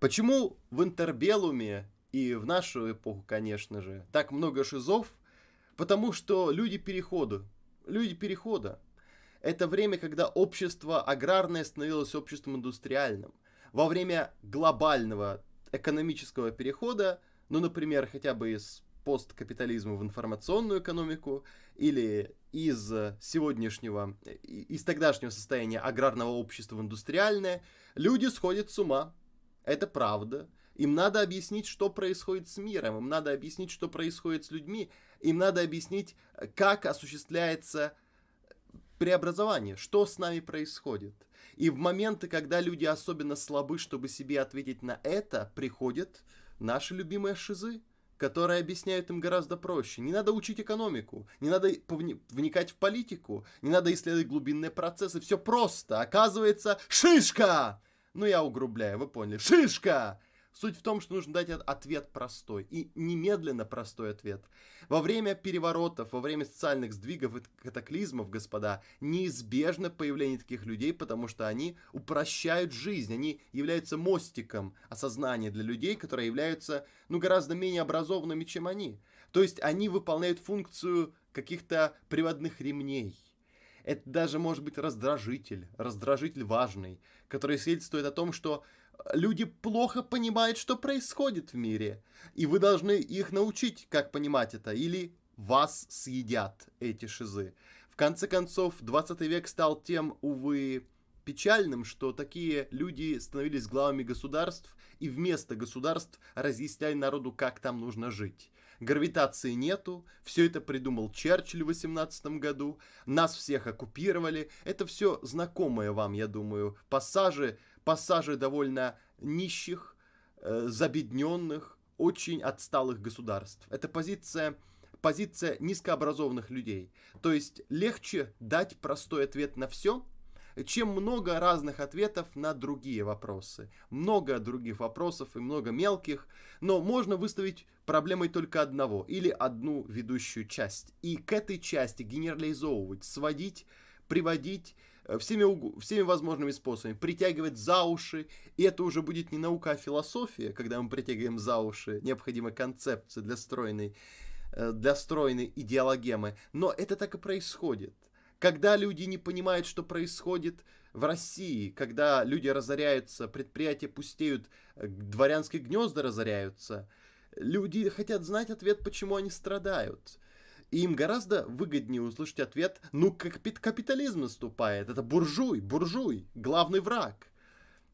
Почему в Интербелуме и в нашу эпоху, конечно же, так много шизов? Потому что люди перехода. Люди перехода. Это время, когда общество аграрное становилось обществом индустриальным. Во время глобального экономического перехода, ну, например, хотя бы из посткапитализма в информационную экономику или из сегодняшнего, из тогдашнего состояния аграрного общества в индустриальное, люди сходят с ума, это правда. Им надо объяснить, что происходит с миром, им надо объяснить, что происходит с людьми, им надо объяснить, как осуществляется преобразование, что с нами происходит. И в моменты, когда люди особенно слабы, чтобы себе ответить на это, приходят наши любимые шизы, которые объясняют им гораздо проще. Не надо учить экономику, не надо вникать в политику, не надо исследовать глубинные процессы. Все просто. Оказывается, шишка! Ну, я угрубляю, вы поняли. Шишка! Суть в том, что нужно дать ответ простой. И немедленно простой ответ. Во время переворотов, во время социальных сдвигов и катаклизмов, господа, неизбежно появление таких людей, потому что они упрощают жизнь. Они являются мостиком осознания для людей, которые являются ну, гораздо менее образованными, чем они. То есть они выполняют функцию каких-то приводных ремней это даже может быть раздражитель, раздражитель важный, который свидетельствует о том, что люди плохо понимают, что происходит в мире, и вы должны их научить, как понимать это, или вас съедят эти шизы. В конце концов, 20 век стал тем, увы, печальным, что такие люди становились главами государств и вместо государств разъясняли народу, как там нужно жить гравитации нету, все это придумал Черчилль в 18 году, нас всех оккупировали, это все знакомое вам, я думаю, пассажи, пассажи довольно нищих, э, забедненных, очень отсталых государств. Это позиция позиция низкообразованных людей. То есть легче дать простой ответ на все, чем много разных ответов на другие вопросы. Много других вопросов и много мелких, но можно выставить проблемой только одного или одну ведущую часть. И к этой части генерализовывать, сводить, приводить э, всеми, угу, всеми возможными способами, притягивать за уши, и это уже будет не наука, а философия, когда мы притягиваем за уши необходимые концепции для стройной, э, для стройной идеологемы, но это так и происходит. Когда люди не понимают, что происходит в России, когда люди разоряются, предприятия пустеют, э, дворянские гнезда разоряются, люди хотят знать ответ, почему они страдают. И им гораздо выгоднее услышать ответ, ну, как капитализм наступает, это буржуй, буржуй, главный враг.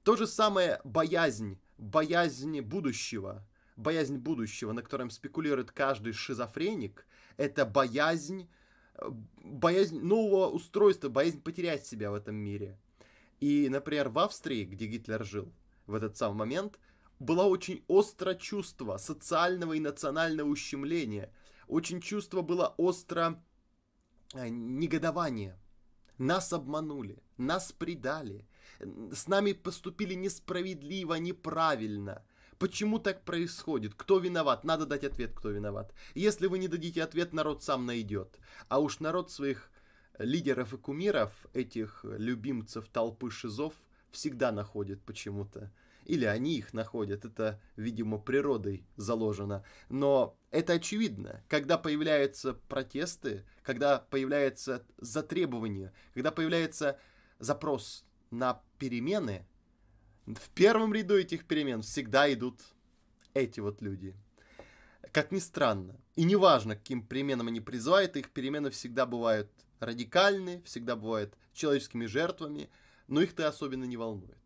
То же самое боязнь, боязнь будущего, боязнь будущего, на котором спекулирует каждый шизофреник, это боязнь боязнь нового устройства, боязнь потерять себя в этом мире. И, например, в Австрии, где Гитлер жил в этот самый момент, было очень остро чувство социального и национального ущемления. Очень чувство было остро э, негодование. Нас обманули, нас предали, с нами поступили несправедливо, неправильно – Почему так происходит? Кто виноват? Надо дать ответ, кто виноват. Если вы не дадите ответ, народ сам найдет. А уж народ своих лидеров и кумиров, этих любимцев толпы шизов, всегда находит почему-то. Или они их находят, это, видимо, природой заложено. Но это очевидно. Когда появляются протесты, когда появляется затребование, когда появляется запрос на перемены, в первом ряду этих перемен всегда идут эти вот люди. Как ни странно. И неважно, к каким переменам они призывают, их перемены всегда бывают радикальны, всегда бывают человеческими жертвами, но их-то особенно не волнует.